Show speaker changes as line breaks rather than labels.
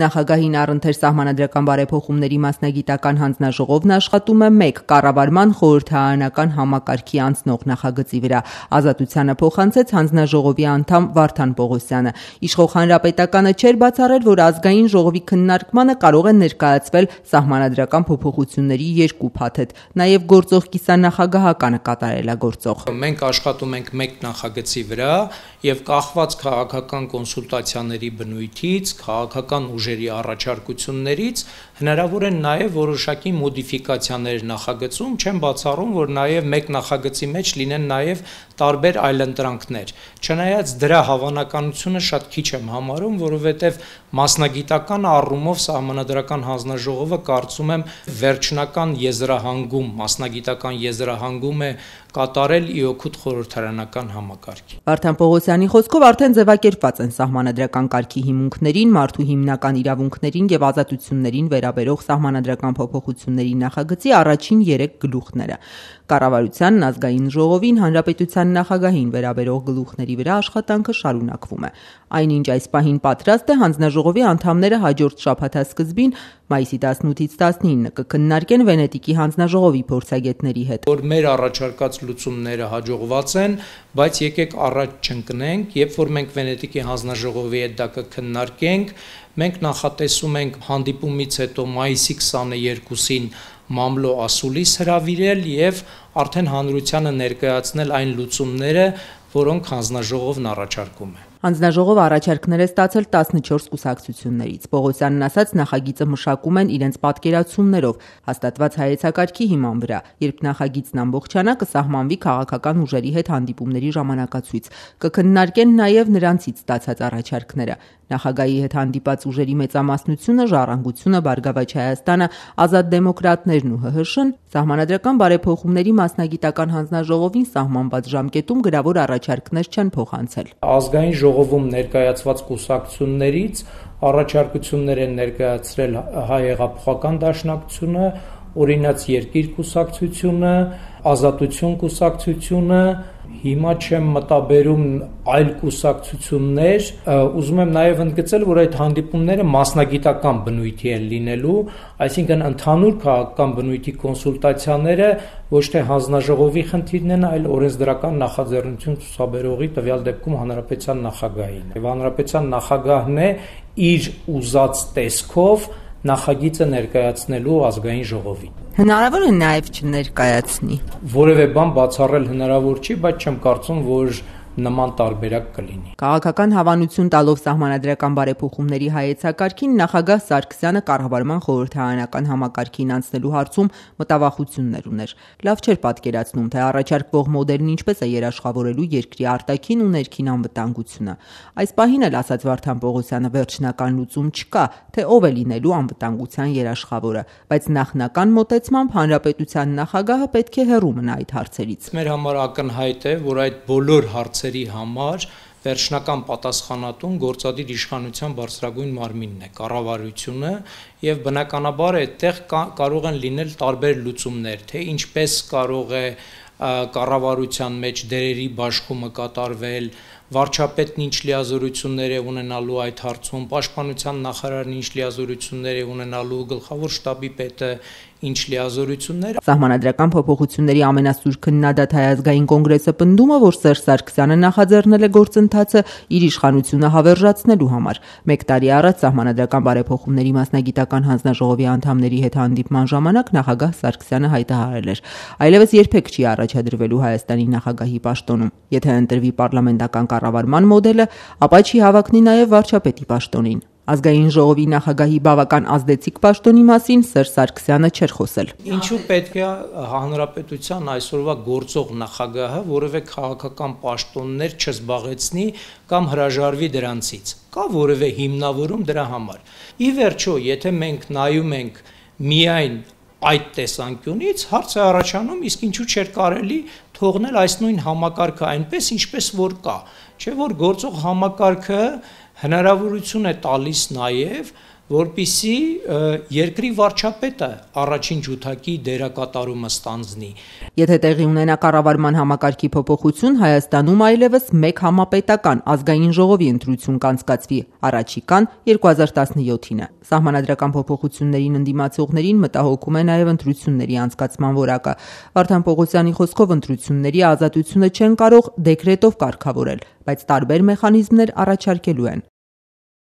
Նախագահին առընթեր սահմանադրական բարեփոխումների մասնագիտական հանձնաժողովն աշխատում է մեկ կառավարման խորհրդարանական համակարգի անցնող նախագծի վրա։ Ազատությանը փոխանցեց հանձնաժողովի անդամ Վարդան Պողոսյանը։ Իշխող հանրապետականը չէր բացառել, որ Ազգային ժողովի քննարկմանը կարող են ներկայացվել սահմանադրական փոփոխությունների երկու փաթեթ, նաև գործող կիսանախագահականը կատարելագործող։
Մենք աշխատում ենք մեկ նախագծի վրա եւ կախված քաղաքական կոնսուլտացիաների բնույթից, քաղաքական ու ուժերի առաջարկություններից հնարավոր են նաև որոշակի մոդիֆիկացիաներ նախագծում, չեմ բացառում, որ նաև մեկ նախագծի մեջ լինեն նաև տարբեր այլընտրանքներ։ Չնայած դրա հավանականությունը շատ քիչ եմ համարում, որովհետև մասնագիտական առումով համանդրական հանձնաժողովը կարծում եմ վերջնական եզրահանգում, մասնագիտական եզրահանգում է կատարել իօքուտ խորհրդարանական համակարգ։
Վարդան Պողոսյանի խոսքով արդեն ձևակերպված են սահմանադրական կարգի հիմունքներին մարդու հիմնական մարդկան իրավունքներին եւ ազատություններին վերաբերող սահմանադրական փոփոխությունների նախագծի առաջին 3 գլուխները։ Կառավարությանն, ազգային ժողովին, հանրապետության նախագահին վերաբերող գլուխների վրա աշխատանքը շարունակվում է։ Այնինչ այս պահին պատրաստ է հանձնաժողովի անդամները հաջորդ շաբաթասկզբին Մայիսի 18-ից 19-ը կքննարկեն Վենետիկի հանձնաժողովի փորձագետների հետ։ Որ
մեր առաջարկած լուծումները հաջողված են, բայց եկեք առաջ չընկնենք, երբ որ մենք Վենետիկի հանձնաժողովի հետ դա կքննարկենք, մենք նախատեսում ենք հանդիպումից հետո մայիսի 22-ին մամլո ասուլիս հրավիրել եւ արդեն հանրությանը ներկայացնել այն լուծումները, որոնք հանձնաժողովն առաջարկում է։
Հանձնաժողովը առաջարկներ է ստացել 14 կուսակցություններից։ Պողոսյանն ասաց, նախագիծը մշակում են իրենց պատկերացումներով, հաստատված հայեցակարգի հիման վրա։ Երբ նախագիծն ամբողջանա, կսահմանվի քաղաքական ուժերի հետ հանդիպումների ժամանակացույց։ Կքննարկեն նաև նրանցից ստացած առաջարկները։ Նախագահի հետ հանդիպած ուժերի մեծամասնությունը Ժառանգությունը, Բարգավաճ Հայաստանը, Ազատ դեմոկրատներն ու ՀՀՇ-ն սահմանադրական բարեփոխումների մասնագիտական հանձնաժողովին սահմանված ժամկետում գրավոր առաջարկներ չեն փոխանցել։
Ազգային ժողովը ժողովում ներկայացված կուսակցություններից առաջարկություններ են ներկայացրել հայ հեղափոխական դաշնակցությունը օրինաց երկիր կուսակցությունը, ազատություն կուսակցությունը, հիմա չեմ մտաբերում այլ կուսակցություններ, ուզում եմ նաև ընդգծել, որ այդ հանդիպումները մասնագիտական բնույթի են լինելու, այսինքն ընդհանուր քաղաքական բնույթի կոնսուլտացիաները ոչ թե հանձնաժողովի խնդիրն են, այլ օրենսդրական նախաձեռնություն ցուցաբերողի տվյալ դեպքում հանրապետության նախագահին։ Եվ հանրապետության նախագահն է իր ուզած տեսքով նախագիծը ներկայացնելու ազգային ժողովին։
Հնարավոր է նաև չներկայացնի։
Որևէ բան բացառել հնարավոր չի, բայց չեմ կարծում, որ նման տարբերակ կլինի։
Քաղաքական հավանություն տալով սահմանադրական բարեփոխումների հայեցակարգին նախագահ Սարգսյանը կառավարման խորհրդարանական համակարգին անցնելու հարցում մտավախություններ ուներ։ Լավ չէր պատկերացնում, թե առաջարկվող մոդելն ինչպես է երաշխավորելու երկրի արտաքին ու ներքին անվտանգությունը։ Այս պահին էլ ասաց Վարդան Պողոսյանը վերջնական լուծում չկա, թե ով է լինելու անվտանգության երաշխավորը, բայց նախնական մոտեցմամբ հանրապետության նախագահը պետք է հեռու մնա այդ հարցերից։
Մեր համար ակնհայտ է, որ այդ բոլոր հարց հարցերի համար վերջնական պատասխանատուն գործադիր իշխանության բարձրագույն մարմինն է, կառավարությունը, եւ բնականաբար այդտեղ կա, կարող են լինել տարբեր լուծումներ, թե ինչպես կարող է կառավարության մեջ դերերի բաշխումը կատարվել, վարչապետն ինչ լիազորություններ է ունենալու այդ հարցում, պաշտպանության նախարարն ինչ լիազորություններ է ունենալու, գլխավոր շտաբի պետը ինչ
լիազորություններ։ Սահմանադրական փոփոխությունների ամենասուր քննադատ հայազգային կոնգրեսը պնդում է, որ Սերժ Սարգսյանը նախաձեռնել է գործընթացը իր իշխանությունը հավերժացնելու համար։ 1 տարի առաջ սահմանադրական բարեփոխումների մասնագիտական հանձնաժողովի անդամների հետ հանդիպման ժամանակ նախագահ Սարգսյանը հայտարարել էր. «Այլևս երբեք չի առաջադրվելու Հայաստանի նախագահի պաշտոնում։ Եթե ընտրվի պարլամենտական կառավարման մոդելը, ապա չի հավակնի նաև վարչապետի պաշտոնին։ Ազգային ժողովի նախագահի բավական ազդեցիկ պաշտոնի մասին Սերժ Սարգսյանը չէր խոսել։
Ինչու պետք է հանրապետության այսօրվա գործող նախագահը որևէ քաղաքական պաշտոններ չզբաղեցնի կամ հրաժարվի դրանցից։ Կա որևէ հիմնավորում դրա համար։ Ի վերջո, եթե մենք նայում ենք միայն այդ տեսանկյունից հարցը առաջանում, իսկ ինչու չէր կարելի թողնել այս նույն համակարգը այնպես ինչպես որ կա, չէ՞ որ գործող համակարգը հնարավորություն է տալիս նաև որբիսի երկրի վարչապետը առաջին ջութակի դերակատարումը ստանձնի։
Եթե տեղի ունենա կառավարման համակարգի փոփոխություն, Հայաստանում այլևս մեկ համապետական ազգային ժողովի ընտրություն կանցկացվի առաջիկան 2017-ին։ Սահմանադրական փոփոխություններին ընդդիմացողներին մտահոգում է նաև ընտրությունների անցկացման որակը։ Վարդան Պողոսյանի խոսքով ընտրությունների ազատությունը չեն կարող դեկրետով կարգավորել, բայց տարբեր մեխանիզմներ առաջարկելու են։